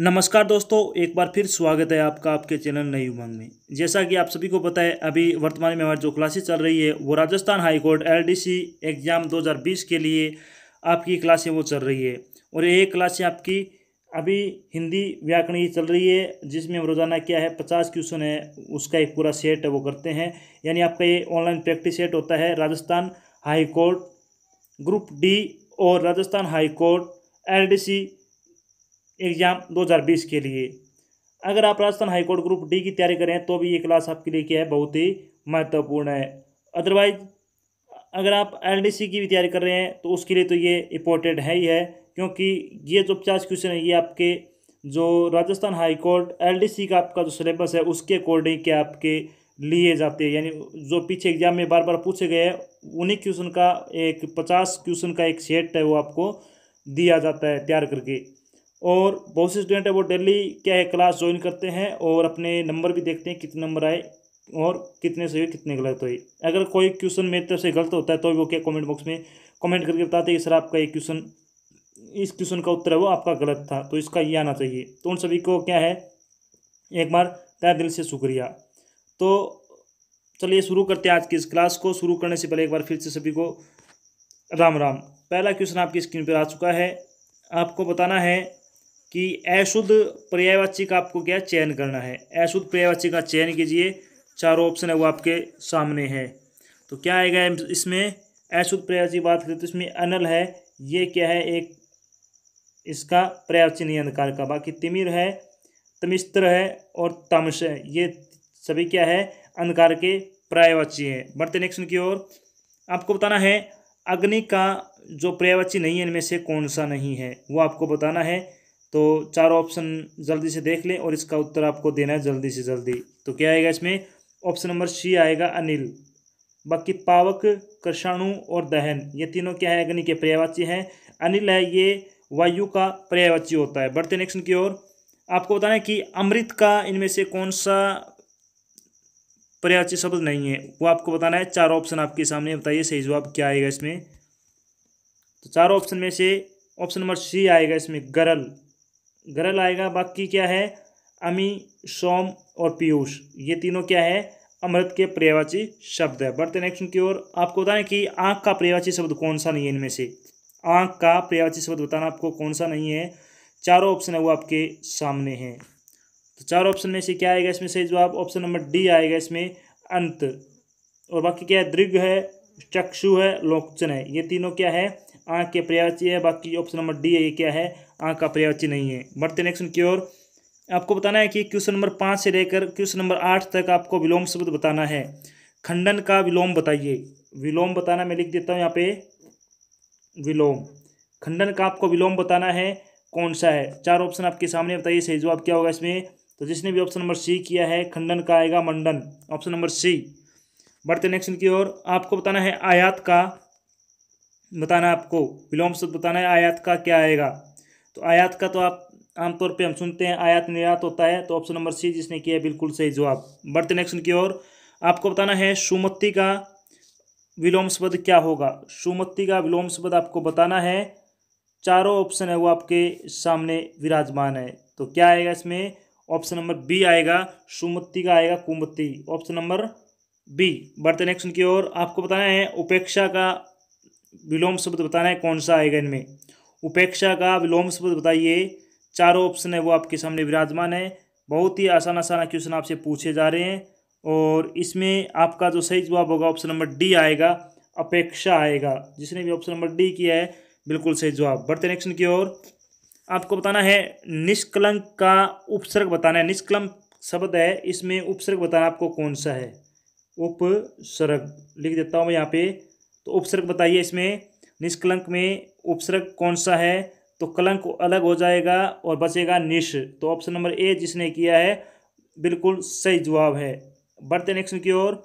नमस्कार दोस्तों एक बार फिर स्वागत है आपका आपके चैनल नई उमंग में जैसा कि आप सभी को पता है अभी वर्तमान में हमारी जो क्लासेस चल रही है वो राजस्थान हाईकोर्ट सी एग्ज़ाम 2020 के लिए आपकी क्लासें वो चल रही है और ये क्लासें आपकी अभी हिंदी व्याकरण चल रही है जिसमें हम रोज़ाना क्या है पचास क्वेश्चन है उसका एक पूरा सेट वो करते हैं यानी आपका ये ऑनलाइन प्रैक्टिस सेट होता है राजस्थान हाईकोर्ट ग्रुप डी और राजस्थान हाईकोर्ट सी एग्ज़ाम 2020 के लिए अगर आप राजस्थान हाईकोर्ट ग्रुप डी की तैयारी करें तो भी ये क्लास आपके लिए क्या है बहुत ही महत्वपूर्ण है अदरवाइज अगर आप एल की भी तैयारी कर रहे हैं तो उसके लिए तो ये इम्पोर्टेंट है ही है क्योंकि ये जो पचास क्वेश्चन है ये आपके जो राजस्थान हाईकोर्ट सी का आपका जो सिलेबस है उसके अकॉर्डिंग के आपके लिए जाते हैं यानी जो पीछे एग्जाम में बार बार पूछे गए उन्हीं क्वेश्चन का एक पचास क्वेश्चन का एक सेट है वो आपको दिया जाता है तैयार करके और बहुत से स्टूडेंट है वो डेली क्या है क्लास ज्वाइन करते हैं और अपने नंबर भी देखते हैं कितने नंबर आए और कितने सही हुए कितने गलत हुए अगर कोई क्वेश्चन मेरी तरफ से गलत होता है तो वो क्या कमेंट बॉक्स में कमेंट करके बताते हैं कि सर आपका ये क्वेश्चन इस क्वेश्चन का उत्तर है वो आपका गलत था तो इसका ये आना चाहिए तो उन सभी को क्या है एक बार तय दिल से शुक्रिया तो चलिए शुरू करते हैं आज की इस क्लास को शुरू करने से पहले एक बार फिर से सभी को राम राम पहला क्वेश्चन आपकी स्क्रीन पर आ चुका है आपको बताना है कि अशुद्ध पर्यायवाची का आपको क्या चयन करना है अशुद्ध पर्यायवाची का चयन कीजिए चारों ऑप्शन है वो आपके सामने है तो क्या आएगा इसमें अशुद्ध पर्यायवाची बात करें तो इसमें अनल है ये क्या है एक इसका पर्यायवाची नहीं अंधकार का बाकी तिमिर है तमिस्त्र है और तमस है ये सभी क्या है अंधकार के पर्यायवाची है बढ़ते नेक्स्ट की ओर आपको बताना है अग्नि का जो पर्यायवाची नहीं है इनमें से कौन सा नहीं है वो आपको बताना है तो चार ऑप्शन जल्दी से देख लें और इसका उत्तर आपको देना है जल्दी से जल्दी तो क्या आएगा इसमें ऑप्शन नंबर सी आएगा अनिल बाकी पावक कषाणु और दहन ये तीनों क्या है अग्नि के पर्यावाची हैं अनिल है ये वायु का पर्यावाची होता है बढ़ते नेक्स्ट की ओर आपको बताना है कि अमृत का इनमें से कौन सा पर्यावाची शब्द नहीं है वो आपको बताना है चार ऑप्शन आपके सामने बताइए सही जवाब क्या आएगा इसमें तो चार ऑप्शन में से ऑप्शन नंबर सी आएगा इसमें गरल गरल आएगा बाकी क्या है अमी सोम और पीयूष ये तीनों क्या है अमृत के प्रयवाची शब्द है बढ़ते नेक्स्ट की ओर आपको बताएं कि आँख का प्रयवाची शब्द कौन सा नहीं है इनमें से आँख का प्रयवाची शब्द बताना आपको कौन सा नहीं है चारों ऑप्शन है वो आपके सामने हैं तो चार ऑप्शन में से क्या आएगा इसमें सही जवाब ऑप्शन नंबर डी आएगा इसमें अंत और बाकी क्या है दृघ है चक्षु है लोकचन है ये तीनों क्या है आँख के पर्यावची है बाकी ऑप्शन नंबर डी है ये क्या है आँख का पर्यावची नहीं है बढ़ते नेक्स्ट की ओर आपको बताना है कि क्वेश्चन नंबर पाँच से लेकर क्वेश्चन नंबर आठ तक आपको विलोम शब्द बताना है खंडन का विलोम बताइए विलोम बताना मैं लिख देता हूँ यहाँ पे विलोम खंडन का आपको विलोम बताना है कौन सा है चार ऑप्शन आपके सामने बताइए सही जवाब क्या होगा इसमें तो जिसने भी ऑप्शन नंबर सी किया है खंडन का आएगा मंडन ऑप्शन नंबर सी बढ़ते नेक्स्ट की ओर आपको बताना है आयात का बताना आपको विलोम शब्द बताना है आयात का क्या आएगा तो आयात का तो आप आमतौर पे हम सुनते हैं आयात निर्यात होता है तो ऑप्शन नंबर सी जिसने किया बिल्कुल सही जवाब बढ़ते नेक्स्ट की ओर आपको बताना है सुमत्ती का विलोम शब्द क्या होगा सुमत्ती का विलोम शब्द आपको बताना है चारों ऑप्शन है वो आपके सामने विराजमान है तो क्या आएगा इसमें ऑप्शन नंबर बी आएगा सुमत्ती का आएगा कुमत्ती ऑप्शन नंबर बी बढ़ते नेक्स्ट की ओर आपको बताना है उपेक्षा का विलोम शब्द बताना है कौन सा आएगा इनमें उपेक्षा का विलोम शब्द बताइए चारों ऑप्शन है वो आपके सामने विराजमान है बहुत ही आसान आसान क्वेश्चन आपसे पूछे जा रहे हैं और इसमें आपका जो सही जवाब होगा ऑप्शन नंबर डी आएगा अपेक्षा आएगा जिसने भी ऑप्शन नंबर डी किया है बिल्कुल सही जवाब बढ़ते नेक्शन की ओर आपको बताना है निष्कलंक का उपसर्ग बताना है निष्कलंक शब्द है इसमें उपसर्ग बताना आपको कौन सा है उपसर्ग लिख देता हूँ मैं यहाँ पे तो उपसर्ग बताइए इसमें निष्कलंक में उपसर्ग कौन सा है तो कलंक अलग हो जाएगा और बचेगा निश तो ऑप्शन नंबर ए जिसने किया है बिल्कुल सही जवाब है बढ़ते नेक्स्ट की ओर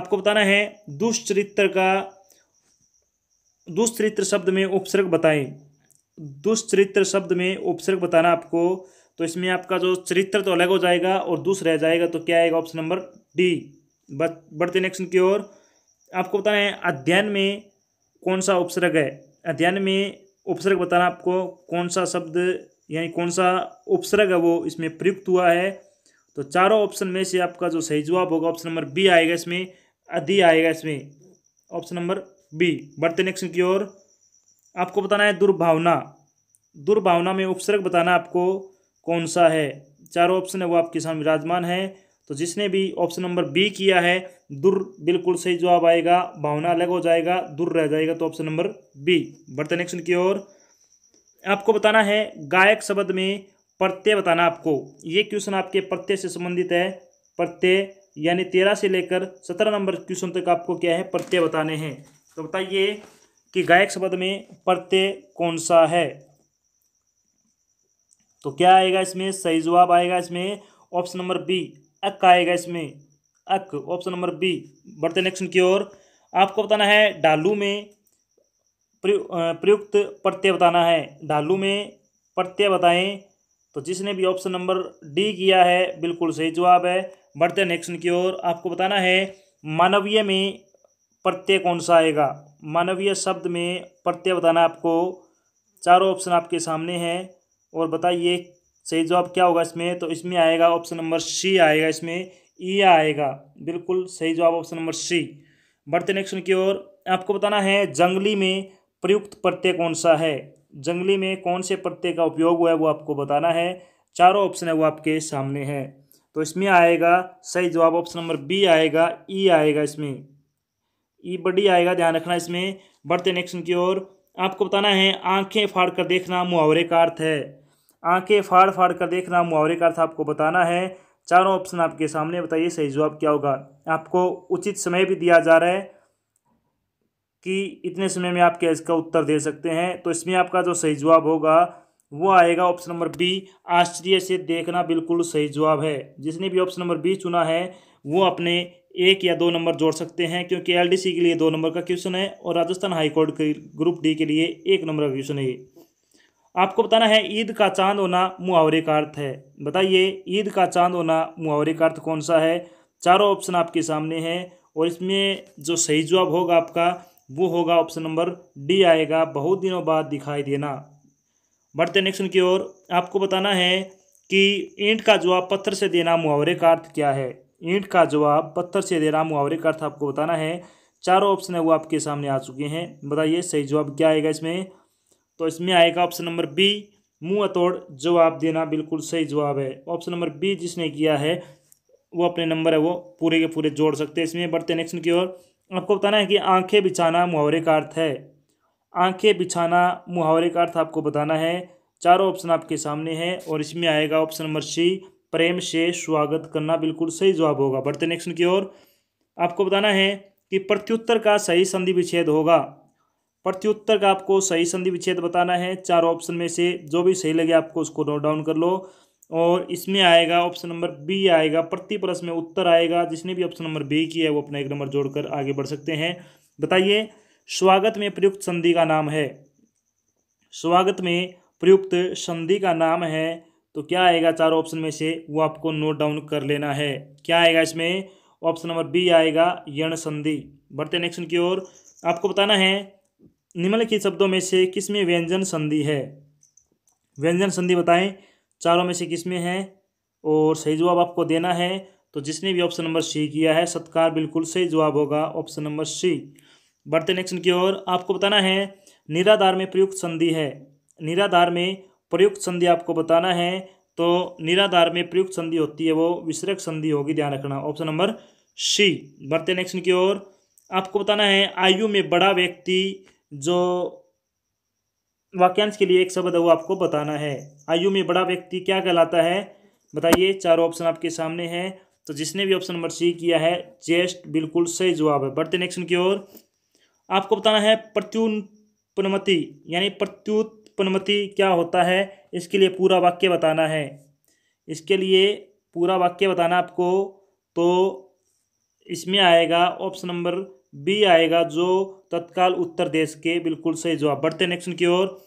आपको बताना है दुष्चरित्र का दुष्चरित्र शब्द में उपसर्ग बताएं दुष्चरित्र शब्द में उपसर्ग बताना आपको तो इसमें आपका जो चरित्र तो अलग हो जाएगा और दुष्ट रह जाएगा तो क्या आएगा ऑप्शन नंबर डी बढ़ते नेक्स्ट की ओर आपको बताना है अध्ययन में कौन सा उपसर्ग है अध्ययन में उपसर्ग बताना आपको कौन सा शब्द यानी कौन सा उपसर्ग है वो इसमें प्रयुक्त हुआ है तो चारों ऑप्शन में से आपका जो सही जवाब होगा ऑप्शन नंबर बी आएगा इसमें अधि आएगा इसमें ऑप्शन नंबर बी बढ़ते नेक्स्ट की ओर आपको बताना है दुर्भावना दुर्भावना में उपसर्ग बताना आपको कौन सा है चारों ऑप्शन है वो आपके सामने विराजमान है तो जिसने भी ऑप्शन नंबर बी किया है दुर बिल्कुल सही जवाब आएगा भावना अलग हो जाएगा दुर रह जाएगा तो ऑप्शन नंबर बी बढ़ते नेक्स्ट की ओर आपको बताना है गायक शब्द में प्रत्यय बताना आपको ये क्वेश्चन आपके प्रत्यय से संबंधित है प्रत्यय यानी तेरह से लेकर सत्रह नंबर क्वेश्चन तक आपको क्या है प्रत्यय बताने हैं तो बताइए कि गायक शब्द में प्रत्यय कौन सा है तो क्या आएगा इसमें सही जवाब आएगा इसमें ऑप्शन नंबर बी अक आएगा इसमें अक ऑप्शन नंबर बी बढ़ते नेक्स्ट की ओर आपको बताना है डालू में प्रयुक्त प्रत्यय बताना है डालू में प्रत्यय बताएं तो जिसने भी ऑप्शन नंबर डी किया है बिल्कुल सही जवाब है बढ़ते नेक्स्ट की ओर आपको बताना है मानवीय में प्रत्यय कौन सा आएगा मानवीय शब्द में प्रत्यय बताना आपको चारों ऑप्शन आपके सामने हैं और बताइए सही जवाब क्या होगा इसमें तो इसमें आएगा ऑप्शन नंबर सी आएगा इसमें ई e आएगा बिल्कुल सही जवाब ऑप्शन नंबर सी बढ़ते नेक्स्ट की ओर आपको बताना है जंगली में प्रयुक्त प्रत्यय कौन सा है जंगली में कौन से प्रत्यय का उपयोग हुआ है वो आपको बताना है चारों ऑप्शन है वो आपके सामने है तो इसमें आएगा सही जवाब ऑप्शन नंबर बी आएगा ई e आएगा इसमें ई e बड़ी आएगा ध्यान रखना इसमें बढ़ते नेक्स्ट की ओर आपको बताना है आंखें फाड़ कर देखना मुहावरे का अर्थ है आंखें फाड़ फाड़ कर देखना मुहावरे का अर्थ आपको बताना है चारों ऑप्शन आपके सामने बताइए सही जवाब क्या होगा आपको उचित समय भी दिया जा रहा है कि इतने समय में आप क्या इसका उत्तर दे सकते हैं तो इसमें आपका जो सही जवाब होगा वो आएगा ऑप्शन नंबर बी आश्चर्य से देखना बिल्कुल सही जवाब है जिसने भी ऑप्शन नंबर बी चुना है वो अपने एक या दो नंबर जोड़ सकते हैं क्योंकि एलडीसी के लिए दो नंबर का क्वेश्चन है और राजस्थान हाईकोर्ट के ग्रुप डी के लिए एक नंबर का क्वेश्चन है ये आपको बताना है ईद का चांद होना मुहावरे का अर्थ है बताइए ईद का चांद होना मुहावरे का अर्थ कौन सा है चारों ऑप्शन आपके सामने है और इसमें जो सही जवाब होगा आपका वो होगा ऑप्शन नंबर डी आएगा बहुत दिनों बाद दिखाई देना बढ़ते नेक्स्ट की ओर आपको बताना है कि ईंट का जवाब पत्थर से देना मुहावरे का अर्थ क्या है ईंट का जवाब पत्थर से देना मुहावरे का अर्थ आपको बताना है चारों ऑप्शन है वो आपके सामने आ चुके हैं बताइए सही जवाब क्या आएगा इसमें तो इसमें आएगा ऑप्शन नंबर बी मुंह अतोड़ जवाब देना बिल्कुल सही जवाब है ऑप्शन नंबर बी जिसने किया है वो अपने नंबर है वो पूरे के पूरे जोड़ सकते हैं इसमें बढ़ते नेक्स्ट की ओर आपको बताना है कि आंखें बिछाना मुहावरे का अर्थ है आंखें बिछाना मुहावरे का अर्थ आपको बताना है चारों ऑप्शन आपके सामने है और इसमें आएगा ऑप्शन नंबर सी प्रेम से स्वागत करना बिल्कुल सही जवाब होगा बढ़ते नेक्स्ट की ओर आपको बताना है कि प्रत्युत्तर का सही संधि विच्छेद होगा प्रत्युत्तर का आपको सही संधि विच्छेद बताना है चार ऑप्शन में से जो भी सही लगे आपको उसको नोट डाउन कर लो और इसमें आएगा ऑप्शन नंबर बी आएगा प्रति प्रश्न में उत्तर आएगा जिसने भी ऑप्शन नंबर बी किया है वो अपना एक नंबर जोड़कर आगे बढ़ सकते हैं बताइए स्वागत में प्रयुक्त संधि का नाम है स्वागत में प्रयुक्त संधि का नाम है तो क्या आएगा चार ऑप्शन में से वो आपको नोट डाउन कर लेना है क्या आएगा इसमें ऑप्शन नंबर बी आएगा यण संधि बढ़ते नेक्स्ट की ओर आपको बताना है निम्नलिखित शब्दों में से किसमें व्यंजन संधि है व्यंजन संधि बताएं चारों में से किसमें है और सही जवाब आपको देना है तो जिसने भी ऑप्शन नंबर सी किया है सत्कार बिल्कुल सही जवाब होगा ऑप्शन नंबर सी बढ़ते नेक्स्ट की ओर आपको बताना है निराधार में प्रयुक्त संधि है निराधार में प्रयुक्त संधि आपको बताना है तो निराधार में प्रयुक्त संधि होती है वो विसरक संधि होगी ध्यान रखना ऑप्शन नंबर सी बढ़ते नेक्स्ट की ओर आपको बताना है आयु में बड़ा व्यक्ति जो वाक्यांश के लिए एक शब्द है वो आपको बताना है आयु में बड़ा व्यक्ति क्या कहलाता है बताइए चार ऑप्शन आपके सामने हैं तो जिसने भी ऑप्शन नंबर सी किया है जेस्ट बिल्कुल सही जवाब है बढ़ते नेक्स्ट की ओर आपको बताना है प्रत्युत्पन्नमति यानी प्रत्युत्पनमति क्या होता है इसके लिए पूरा वाक्य बताना है इसके लिए पूरा वाक्य बताना आपको तो इसमें आएगा ऑप्शन नंबर बी आएगा जो तत्काल उत्तर देश के बिल्कुल सही जवाब बढ़ते नेक्स्ट की ओर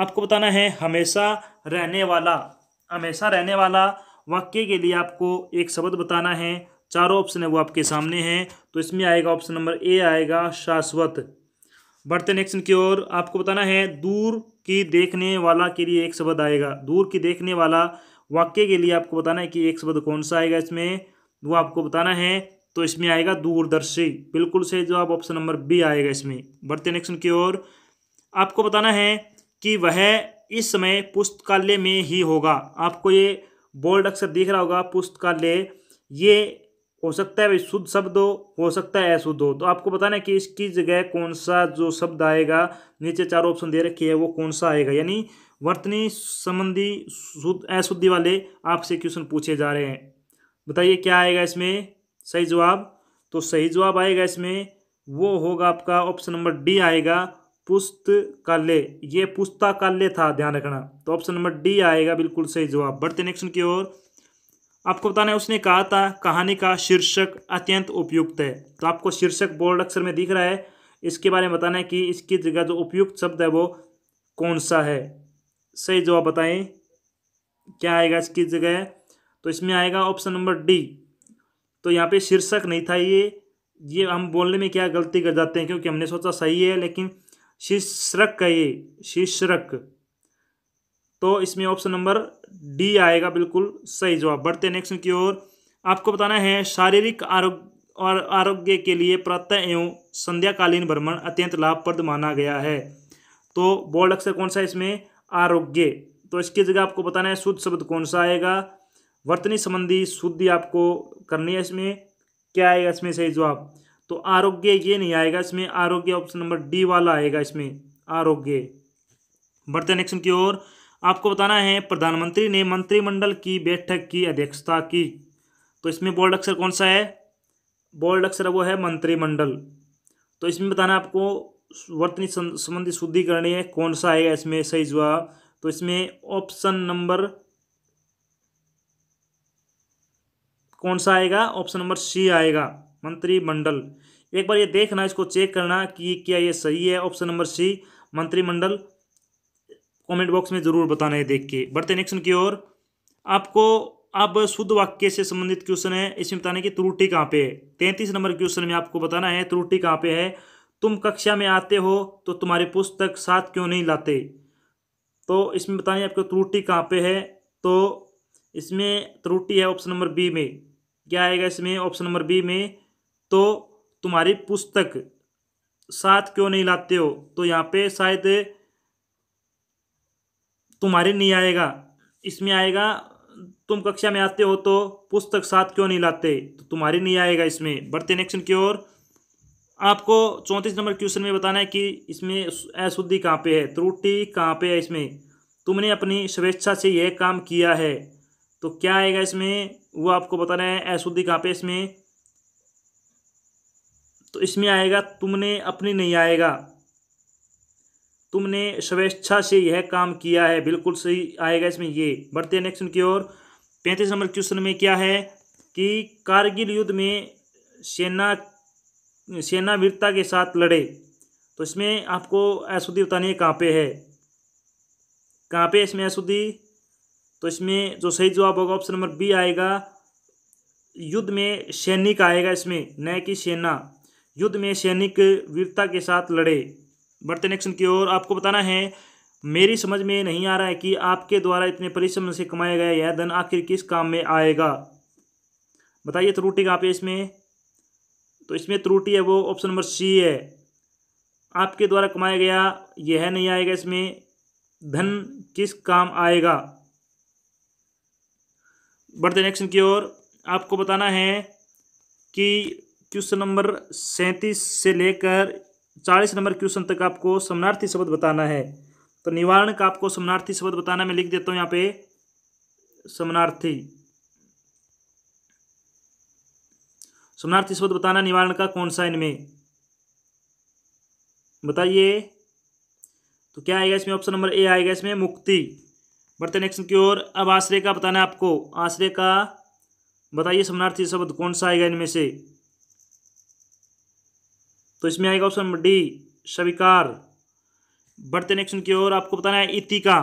आपको बताना है हमेशा रहने वाला हमेशा रहने वाला वाक्य के लिए आपको एक शब्द बताना है चारों ऑप्शन है वो आपके सामने हैं तो इसमें आएगा ऑप्शन नंबर ए आएगा शाश्वत बढ़ते नेक्स्ट की ओर आपको बताना है दूर की देखने वाला के लिए एक शब्द आएगा दूर की देखने वाला वाक्य के लिए आपको बताना है कि एक शब्द कौन सा आएगा इसमें वो आपको बताना है तो इसमें आएगा दूरदर्शी बिल्कुल सही जवाब ऑप्शन नंबर बी आएगा इसमें बढ़ते नेक्स्ट की ओर आपको बताना है कि वह इस समय पुस्तकालय में ही होगा आपको ये बोल्ड अक्सर दिख रहा होगा पुस्तकालय ये हो सकता है शुद्ध शब्द हो हो सकता है अशुद्ध हो तो आपको बताना है कि इसकी जगह कौन सा जो शब्द आएगा नीचे चारों ऑप्शन दे रखी है वो कौन सा आएगा यानी वर्तनी संबंधी शुद्ध अशुद्धि वाले आपसे क्वेश्चन पूछे जा रहे हैं बताइए क्या आएगा इसमें सही जवाब तो सही जवाब आएगा इसमें वो होगा आपका ऑप्शन नंबर डी आएगा पुस्तकालय ये पुस्तकालय था ध्यान रखना तो ऑप्शन नंबर डी आएगा बिल्कुल सही जवाब बढ़ते नेक्स्ट की ओर आपको बताना है उसने कहा था कहानी का शीर्षक अत्यंत उपयुक्त है तो आपको शीर्षक बोर्ड अक्षर में दिख रहा है इसके बारे में बताना है कि इसकी जगह जो उपयुक्त शब्द है वो कौन सा है सही जवाब बताएं क्या आएगा इसकी जगह तो इसमें आएगा ऑप्शन नंबर डी तो यहाँ पे शीर्षक नहीं था ये ये हम बोलने में क्या गलती कर जाते हैं क्योंकि हमने सोचा सही है लेकिन शीर्षक का ये शीर्षक तो इसमें ऑप्शन नंबर डी आएगा बिल्कुल सही जवाब बढ़ते नेक्स्ट की ओर आपको बताना है शारीरिक आरोग्य और आरोग्य के लिए प्रातः एवं संध्याकालीन भ्रमण अत्यंत लाभप्रद माना गया है तो बोल्ड अक्षर कौन सा है इसमें आरोग्य तो इसकी जगह आपको बताना है शुद्ध शब्द कौन सा आएगा वर्तनी संबंधी शुद्धि आपको करनी है इसमें क्या आएगा इसमें सही जवाब तो आरोग्य ये नहीं आएगा इसमें आरोग्य ऑप्शन नंबर डी वाला आएगा इसमें आरोग्य बढ़ते नेक्स्ट की ओर आपको बताना है प्रधानमंत्री ने मंत्रिमंडल की बैठक की अध्यक्षता की तो इसमें बोल्ड अक्षर कौन सा है बोल्ड अक्षर वो है मंत्रिमंडल तो इसमें बताना आपको वर्तनी संबंधी शुद्धि करनी है कौन सा आएगा इसमें सही जवाब तो इसमें ऑप्शन नंबर कौन सा आएगा ऑप्शन नंबर सी आएगा मंत्रिमंडल एक बार ये देखना इसको चेक करना कि क्या ये सही है ऑप्शन नंबर सी मंत्रिमंडल कमेंट बॉक्स में ज़रूर बताना है देख के बढ़ते नेक्स्ट की ओर आपको अब शुद्ध वाक्य से संबंधित क्वेश्चन है इसमें बताना है कि त्रुटि कहाँ पे है तैंतीस नंबर क्वेश्चन में आपको बताना है त्रुटि कहाँ पे है तुम कक्षा में आते हो तो तुम्हारी पुस्तक साथ क्यों नहीं लाते तो इसमें बताना आपको त्रुटि कहाँ पे है तो इसमें त्रुटि है ऑप्शन नंबर बी में क्या आएगा इसमें ऑप्शन नंबर बी में तो तुम्हारी पुस्तक साथ क्यों नहीं लाते हो तो यहाँ पे शायद तुम्हारे नहीं आएगा इसमें आएगा तुम कक्षा में आते हो तो पुस्तक साथ क्यों नहीं लाते तो तुम्हारे नहीं आएगा इसमें बढ़ते नेक्शन की ओर आपको चौंतीस नंबर क्वेश्चन में बताना है कि इसमें अशुद्धि कहाँ पे है त्रुटि कहाँ पे है इसमें तुमने अपनी स्वेच्छा से यह काम किया है तो क्या आएगा इसमें वो आपको बताना है अशुद्धि कहाँ पे इसमें तो इसमें आएगा तुमने अपनी नहीं आएगा तुमने स्वेच्छा से यह काम किया है बिल्कुल सही आएगा इसमें ये बढ़ते हैं नेक्स्ट की ओर पैंतीस नंबर क्वेश्चन में क्या है कि कारगिल युद्ध में सेना सेना वीरता के साथ लड़े तो इसमें आपको अशुद्धि बतानी है कहाँ पे है कहाँ पे इसमें अशुद्धि तो इसमें जो सही जवाब होगा ऑप्शन नंबर बी आएगा युद्ध में सैनिक आएगा इसमें न कि सेना युद्ध में सैनिक वीरता के साथ लड़े बढ़ते नेक्शन की ओर आपको बताना है मेरी समझ में नहीं आ रहा है कि आपके द्वारा इतने परिश्रम से कमाया गया यह धन आखिर किस काम में आएगा बताइए त्रुटि कहाँ पे इसमें तो इसमें त्रुटि है वो ऑप्शन नंबर सी है आपके द्वारा कमाया गया यह नहीं आएगा इसमें धन किस काम आएगा बढ़ते नेक्स्ट की ओर आपको बताना है कि क्वेश्चन नंबर सैंतीस से लेकर चालीस नंबर क्वेश्चन तक आपको समनार्थी शब्द बताना है तो निवारण का आपको समनार्थी शब्द बताना मैं लिख देता हूँ यहाँ पे समनार्थी समनार्थी शब्द बताना निवारण का कौन सा इनमें बताइए तो क्या आएगा इसमें ऑप्शन नंबर ए आएगा इसमें मुक्ति बढ़ते नेक्स्ट की ओर अब आश्रय का बताना है आपको आश्रय का बताइए समानार्थी शब्द कौन सा आएगा इनमें से तो इसमें आएगा ऑप्शन नंबर डी स्वीकार बढ़ते नेक्स्ट की ओर आपको बताना है इति का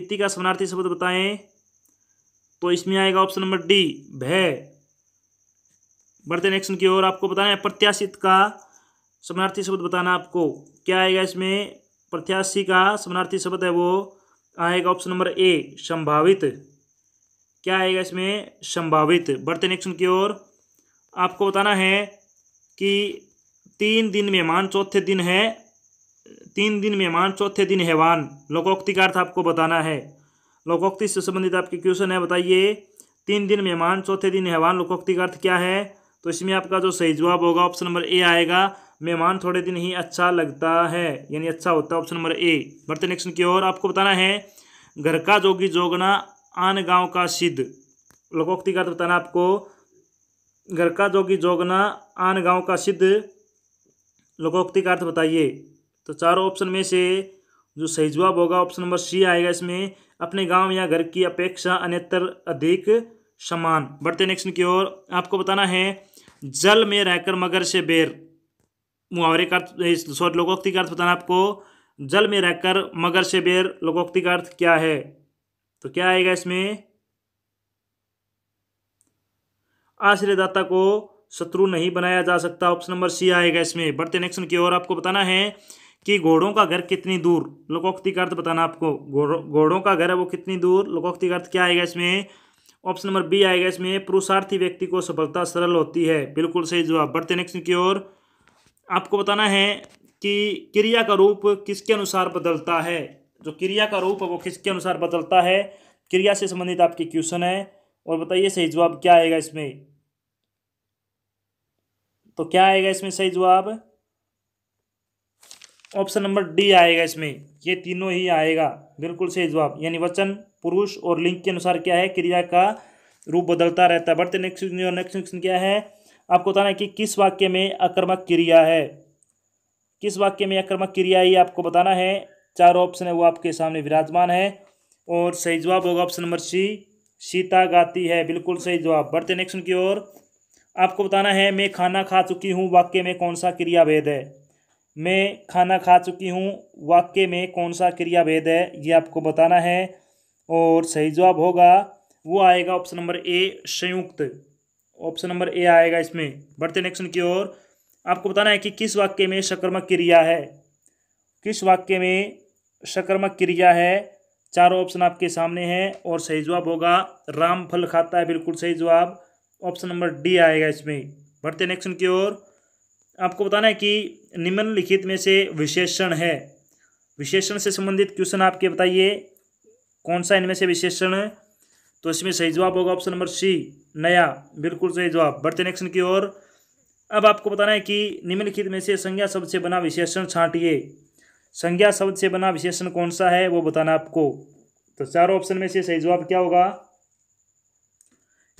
इति का समानार्थी शब्द बताएं तो इसमें आएगा ऑप्शन नंबर डी भय बढ़ते नेक्स्ट की ओर आपको बताना है प्रत्याशित का समानार्थी शब्द बताना आपको क्या आएगा इसमें प्रत्याशी का समानार्थी शब्द है वो आएगा ऑप्शन नंबर ए संभावित क्या आएगा इसमें संभावित बढ़ते नेक्स्ट की ओर आपको बताना है कि तीन दिन मेहमान चौथे दिन है तीन दिन मेहमान चौथे दिन हैवान लोकोक्ति का अर्थ आपको बताना है लोकोक्ति से संबंधित आपके क्वेश्चन है बताइए तीन दिन मेहमान चौथे दिन हैवान लोकोक्ति का अर्थ क्या है तो इसमें आपका जो सही जवाब होगा ऑप्शन नंबर ए आएगा मेहमान थोड़े दिन ही अच्छा लगता है यानी अच्छा होता है ऑप्शन नंबर ए बढ़ते नेक्स्ट की ओर आपको बताना है घर का जोगी जोगना आन गांव का सिद्ध लोकोक्ति का अर्थ बताना आपको घर का जोगी जोगना आन गांव का सिद्ध लोकोक्ति का अर्थ बताइए तो चारों ऑप्शन में से जो सही जवाब होगा ऑप्शन नंबर सी आएगा इसमें अपने गांव या घर की अपेक्षा अन्यत्र अधिक समान बढ़ते नेक्स्ट की ओर आपको बताना है जल में रहकर मगर से बेर मुहावरे का अर्थ सॉरी लोकोक्ति का अर्थ बताना आपको जल में रहकर मगर से बेर लोकोक्ति का अर्थ क्या है तो क्या आएगा इसमें आश्रयदाता को शत्रु नहीं बनाया जा सकता ऑप्शन नंबर सी आएगा इसमें बढ़ते नेक्स्ट की ओर आपको बताना है कि घोड़ों का घर कितनी दूर लोकोक्ति का अर्थ बताना आपको घोड़ों का घर है वो कितनी दूर लोकोक्ति का अर्थ क्या आएगा इसमें ऑप्शन नंबर बी आएगा इसमें पुरुषार्थी व्यक्ति को सफलता सरल होती है बिल्कुल सही जवाब बढ़ते नेक्स्ट की ओर आपको बताना है कि क्रिया का रूप किसके अनुसार बदलता है जो क्रिया का रूप है वो किसके अनुसार बदलता है क्रिया से संबंधित आपके क्वेश्चन है और बताइए सही जवाब क्या आएगा इसमें तो क्या आएगा इसमें सही जवाब ऑप्शन नंबर डी आएगा इसमें ये तीनों ही आएगा बिल्कुल सही जवाब यानी वचन पुरुष और लिंग के अनुसार क्या है क्रिया का रूप बदलता रहता है बढ़ते नेक्स्ट नेक्स्ट क्वेश्चन क्या है आपको बताना है कि किस वाक्य में आक्रमक क्रिया है किस वाक्य में आक्रमक क्रिया है ये आपको बताना है चार ऑप्शन है वो आपके सामने विराजमान है और सही जवाब होगा ऑप्शन नंबर सी सीता गाती है बिल्कुल सही जवाब बढ़ते नेक्स्ट की ओर आपको बताना है मैं खाना खा चुकी हूँ वाक्य में कौन सा क्रिया भेद है मैं खाना खा चुकी हूँ वाक्य में कौन सा क्रिया भेद है ये आपको बताना है और सही जवाब होगा वो आएगा ऑप्शन नंबर ए संयुक्त ऑप्शन नंबर ए आएगा इसमें बढ़ते नेक्स्ट की ओर आपको बताना है कि किस वाक्य में सकर्मक क्रिया है किस वाक्य में सकर्मक क्रिया है चारों ऑप्शन आपके सामने हैं और सही जवाब होगा राम फल खाता है बिल्कुल सही जवाब ऑप्शन नंबर डी आएगा इसमें बढ़ते नेक्स्ट की ओर आपको बताना है कि निम्नलिखित में से विशेषण है विशेषण से संबंधित क्वेश्चन आपके बताइए कौन सा इनमें से विशेषण तो इसमें सही जवाब होगा ऑप्शन नंबर सी नया बिल्कुल सही जवाब बढ़ते नेक्शन की ओर अब आपको बताना है कि निम्नलिखित में से संज्ञा शब्द से बना विशेषण छांटिए संज्ञा शब्द से बना विशेषण कौन सा है वो बताना आपको तो चारों ऑप्शन में से सही जवाब क्या होगा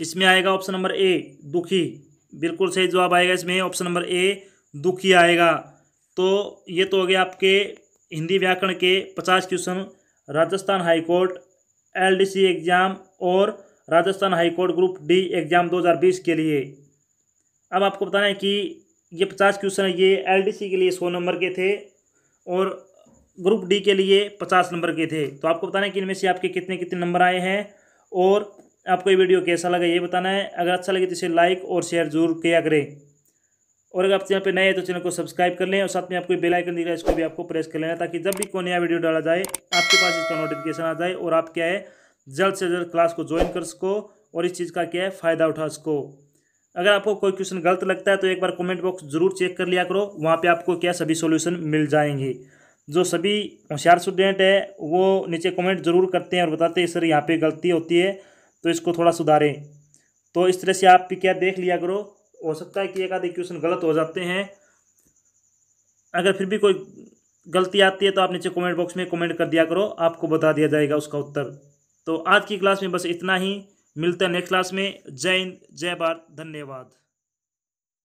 इसमें आएगा ऑप्शन नंबर ए दुखी बिल्कुल सही जवाब आएगा इसमें ऑप्शन नंबर ए दुखी आएगा तो ये तो हो गया आपके हिंदी व्याकरण के पचास question Rajasthan high court LDC exam और Rajasthan high court group D exam 2020 के लिए अब आपको बताना है कि ये पचास क्वेश्चन है ये एलडीसी के लिए सौ नंबर के थे और ग्रुप डी के लिए पचास नंबर के थे तो आपको बताना है कि इनमें से आपके कितने कितने नंबर आए हैं और आपको ये वीडियो कैसा लगा ये बताना है अगर अच्छा लगे तो इसे लाइक और शेयर जरूर किया करें और अगर आप यहाँ पे नए हैं तो चैनल को सब्सक्राइब कर लें और साथ में आपको बेल आइकन दिख रहा है इसको भी आपको प्रेस कर लेना ताकि जब भी कोई नया वीडियो डाला जाए आपके पास इसका नोटिफिकेशन आ जाए और आप क्या है जल्द से जल्द क्लास को ज्वाइन कर सको और इस चीज़ का क्या है फ़ायदा उठा सको अगर आपको कोई क्वेश्चन गलत लगता है तो एक बार कमेंट बॉक्स जरूर चेक कर लिया करो वहाँ पे आपको क्या सभी सॉल्यूशन मिल जाएंगे जो सभी होशियार स्टूडेंट है वो नीचे कमेंट जरूर करते हैं और बताते हैं सर यहाँ पे गलती होती है तो इसको थोड़ा सुधारें तो इस तरह से आप क्या देख लिया करो हो सकता है कि एक आधे क्वेश्चन गलत हो जाते हैं अगर फिर भी कोई गलती आती है तो आप नीचे कमेंट बॉक्स में कमेंट कर दिया करो आपको बता दिया जाएगा उसका उत्तर तो आज की क्लास में बस इतना ही मिलता है नेक्स्ट क्लास में जय हिंद जय भारत धन्यवाद